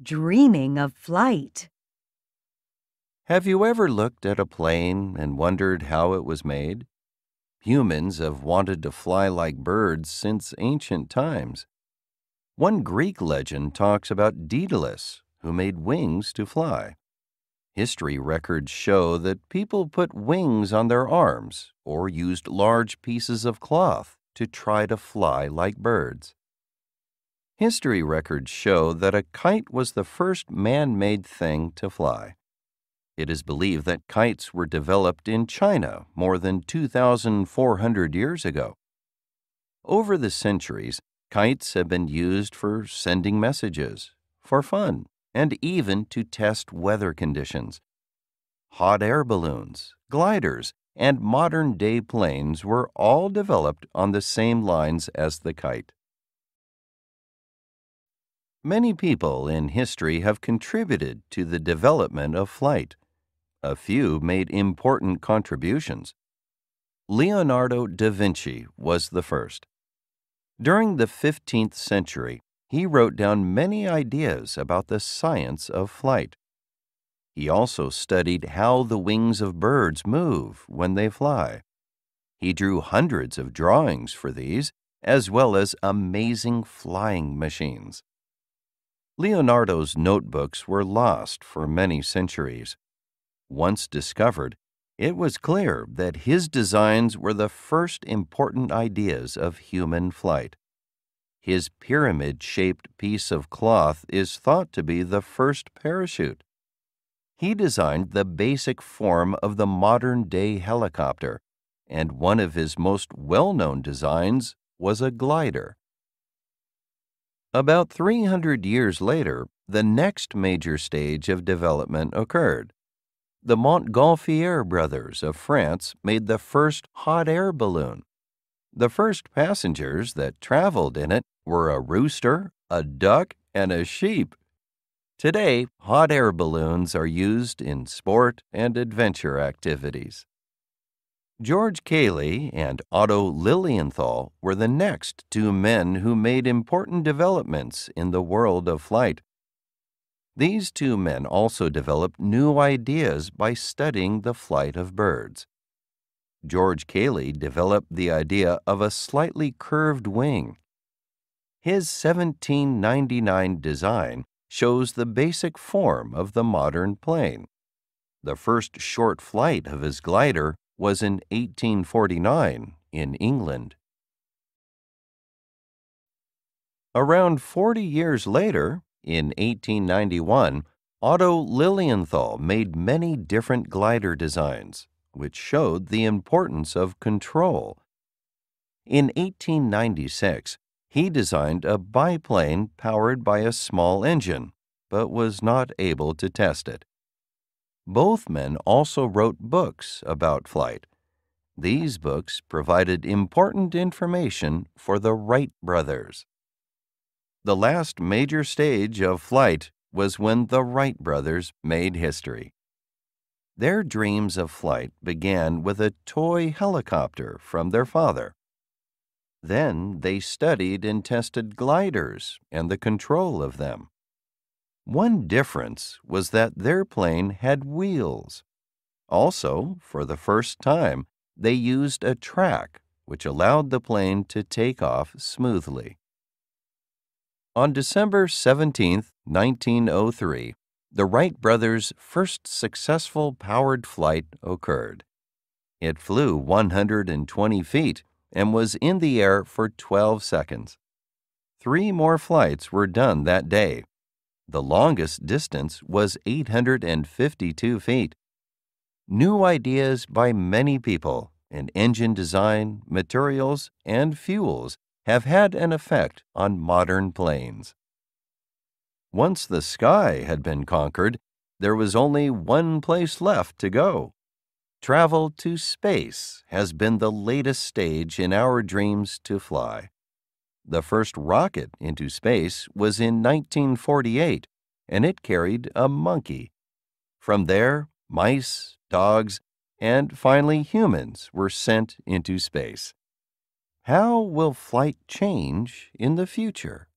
dreaming of flight. Have you ever looked at a plane and wondered how it was made? Humans have wanted to fly like birds since ancient times. One Greek legend talks about Daedalus, who made wings to fly. History records show that people put wings on their arms or used large pieces of cloth to try to fly like birds. History records show that a kite was the first man made thing to fly. It is believed that kites were developed in China more than 2,400 years ago. Over the centuries, kites have been used for sending messages, for fun, and even to test weather conditions. Hot air balloons, gliders, and modern day planes were all developed on the same lines as the kite. Many people in history have contributed to the development of flight. A few made important contributions. Leonardo da Vinci was the first. During the 15th century, he wrote down many ideas about the science of flight. He also studied how the wings of birds move when they fly. He drew hundreds of drawings for these, as well as amazing flying machines. Leonardo's notebooks were lost for many centuries. Once discovered, it was clear that his designs were the first important ideas of human flight. His pyramid shaped piece of cloth is thought to be the first parachute. He designed the basic form of the modern day helicopter, and one of his most well known designs was a glider. About 300 years later, the next major stage of development occurred. The Montgolfier brothers of France made the first hot air balloon. The first passengers that traveled in it were a rooster, a duck, and a sheep. Today, hot air balloons are used in sport and adventure activities. George Cayley and Otto Lilienthal were the next two men who made important developments in the world of flight. These two men also developed new ideas by studying the flight of birds. George Cayley developed the idea of a slightly curved wing. His 1799 design shows the basic form of the modern plane. The first short flight of his glider was in 1849 in England. Around 40 years later, in 1891, Otto Lilienthal made many different glider designs, which showed the importance of control. In 1896, he designed a biplane powered by a small engine, but was not able to test it. Both men also wrote books about flight. These books provided important information for the Wright brothers. The last major stage of flight was when the Wright brothers made history. Their dreams of flight began with a toy helicopter from their father. Then they studied and tested gliders and the control of them. One difference was that their plane had wheels. Also, for the first time, they used a track which allowed the plane to take off smoothly. On December 17, 1903, the Wright brothers' first successful powered flight occurred. It flew 120 feet and was in the air for 12 seconds. Three more flights were done that day, the longest distance was 852 feet. New ideas by many people in engine design, materials, and fuels have had an effect on modern planes. Once the sky had been conquered, there was only one place left to go. Travel to space has been the latest stage in our dreams to fly. The first rocket into space was in 1948, and it carried a monkey. From there, mice, dogs, and finally humans were sent into space. How will flight change in the future?